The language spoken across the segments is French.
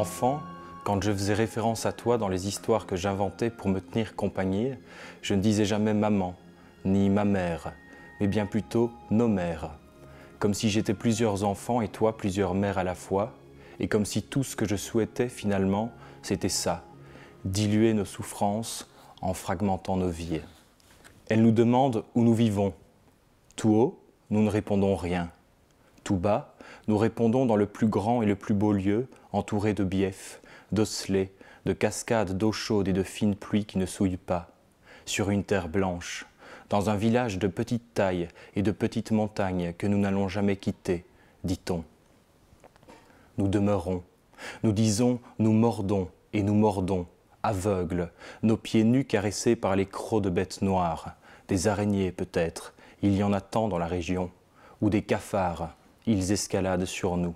enfant, quand je faisais référence à toi dans les histoires que j'inventais pour me tenir compagnie, je ne disais jamais maman, ni ma mère, mais bien plutôt nos mères. Comme si j'étais plusieurs enfants et toi plusieurs mères à la fois, et comme si tout ce que je souhaitais finalement, c'était ça, diluer nos souffrances en fragmentant nos vies. Elle nous demande où nous vivons. Tout haut, nous ne répondons rien. Tout bas, nous répondons dans le plus grand et le plus beau lieu, entouré de biefs, d'osselets, de cascades d'eau chaude et de fines pluies qui ne souillent pas, sur une terre blanche, dans un village de petite taille et de petites montagnes que nous n'allons jamais quitter, dit-on. Nous demeurons, nous disons, nous mordons et nous mordons, aveugles, nos pieds nus caressés par les crocs de bêtes noires, des araignées peut-être, il y en a tant dans la région, ou des cafards, ils escaladent sur nous.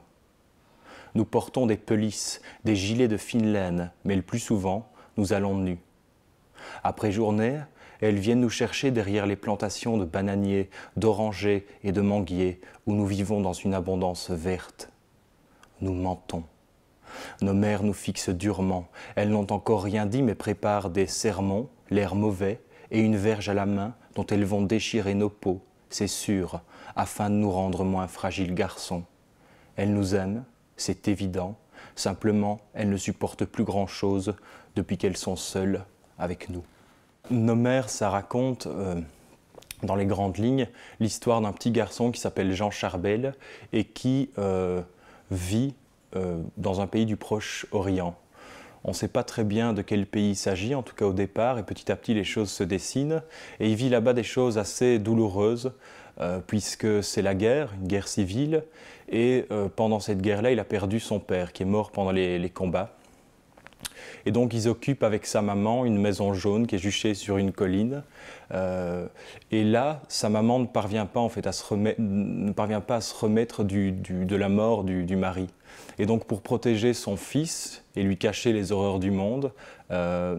Nous portons des pelisses, des gilets de fine laine, mais le plus souvent, nous allons nus. Après journée, elles viennent nous chercher derrière les plantations de bananiers, d'orangers et de manguiers, où nous vivons dans une abondance verte. Nous mentons. Nos mères nous fixent durement. Elles n'ont encore rien dit, mais préparent des sermons, l'air mauvais, et une verge à la main dont elles vont déchirer nos peaux c'est sûr, afin de nous rendre moins fragiles garçons. Elle nous aime, c'est évident, simplement elle ne supporte plus grand-chose depuis qu'elles sont seules avec nous. Nos mères, ça raconte... Euh, dans les grandes lignes, l'histoire d'un petit garçon qui s'appelle Jean Charbel et qui euh, vit euh, dans un pays du Proche-Orient. On ne sait pas très bien de quel pays il s'agit, en tout cas au départ, et petit à petit les choses se dessinent. Et il vit là-bas des choses assez douloureuses, euh, puisque c'est la guerre, une guerre civile, et euh, pendant cette guerre-là, il a perdu son père, qui est mort pendant les combats. Et donc ils occupent avec sa maman une maison jaune qui est juchée sur une colline. Euh, et là, sa maman ne parvient pas en fait à se remettre, ne parvient pas à se remettre de la mort du, mari. Et donc pour protéger son fils et lui cacher les horreurs du monde, euh,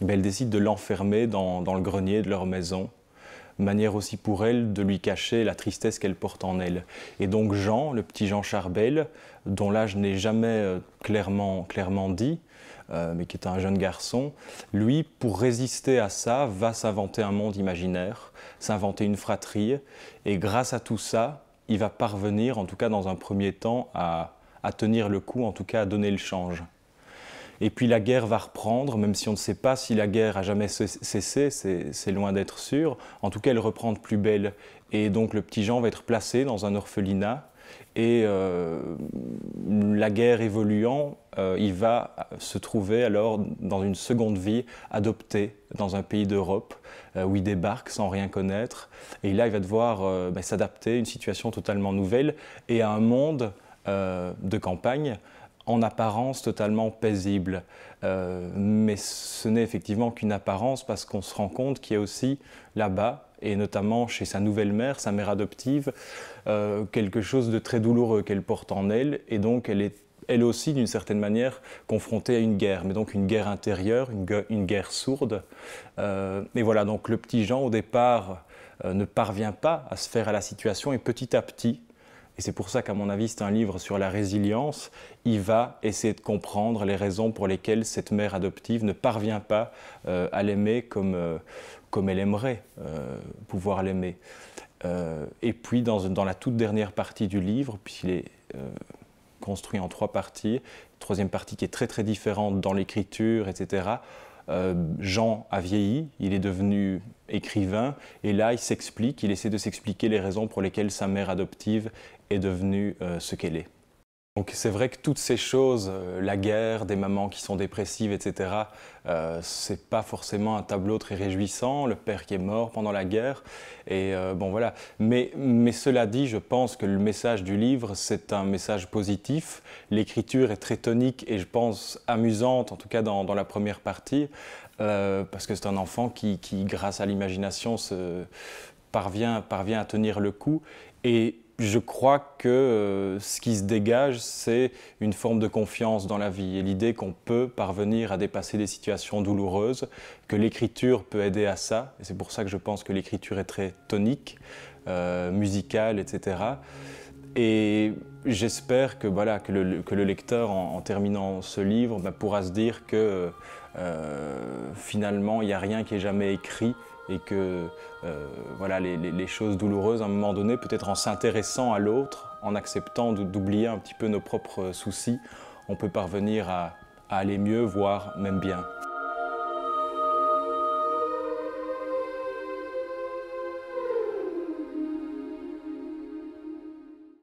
ben, elle décide de l'enfermer dans le grenier de leur maison manière aussi pour elle de lui cacher la tristesse qu'elle porte en elle. Et donc Jean, le petit Jean Charbel, dont l'âge n'est jamais euh, clairement, clairement dit, euh, mais qui est un jeune garçon, lui, pour résister à ça, va s'inventer un monde imaginaire, s'inventer une fratrie, et grâce à tout ça, il va parvenir, en tout cas dans un premier temps, à, à tenir le coup, en tout cas à donner le change. Et puis la guerre va reprendre, même si on ne sait pas si la guerre a jamais cessé, c'est loin d'être sûr. En tout cas, elle reprend de plus belle. Et donc le petit Jean va être placé dans un orphelinat. Et euh, la guerre évoluant, euh, il va se trouver alors dans une seconde vie adopté dans un pays d'Europe euh, où il débarque sans rien connaître. Et là, il va devoir ben, s'adapter à une situation totalement nouvelle et à un monde de campagne en apparence totalement paisible. Euh, mais ce n'est effectivement qu'une apparence parce qu'on se rend compte qu'il y a aussi là-bas, et notamment chez sa nouvelle mère, sa mère adoptive, euh, quelque chose de très douloureux qu'elle porte en elle, et donc elle est elle aussi, d'une certaine manière, confrontée à une guerre, mais donc une guerre intérieure, une guerre, sourde. Euh, et voilà, donc le petit Jean, au départ, euh, ne parvient pas à se faire à la situation, et petit à petit, et c'est pour ça qu'à mon avis, c'est un livre sur la résilience. Il va essayer de comprendre les raisons pour lesquelles cette mère adoptive ne parvient pas euh, à l'aimer comme, euh, elle aimerait euh, pouvoir l'aimer. et puis, dans, dans, la toute dernière partie du livre, puisqu'il est construit en trois parties, troisième partie qui est très très différente dans l'écriture, etc., euh, Jean a vieilli, il est devenu écrivain, et là il s'explique, il essaie de s'expliquer les raisons pour lesquelles sa mère adoptive est devenue euh, ce qu'elle est. Donc c'est vrai que toutes ces choses, euh, la guerre, des mamans qui sont dépressives, etc., Ce euh, c'est pas forcément un tableau très réjouissant, le père qui est mort pendant la guerre, et euh, bon voilà. Mais, mais cela dit, je pense que le message du livre, c'est un message positif. L'écriture est très tonique et je pense amusante, en tout cas dans, la première partie, parce que c'est un enfant qui, grâce à l'imagination, parvient, parvient à tenir le coup. Et je crois que euh, ce qui se dégage, c'est une forme de confiance dans la vie et l'idée qu'on peut parvenir à dépasser des situations douloureuses, que l'écriture peut aider à ça. Et c'est pour ça que je pense que l'écriture est très tonique, euh, musicale, etc. Et j'espère que, que, le, lecteur, en, terminant ce livre, bah, pourra se dire que euh, finalement, il n'y a rien qui est jamais écrit et que euh, voilà, les, choses douloureuses, à un moment donné, peut-être en s'intéressant à l'autre, en acceptant d'oublier un petit peu nos propres soucis, on peut parvenir à, à aller mieux, voire même bien.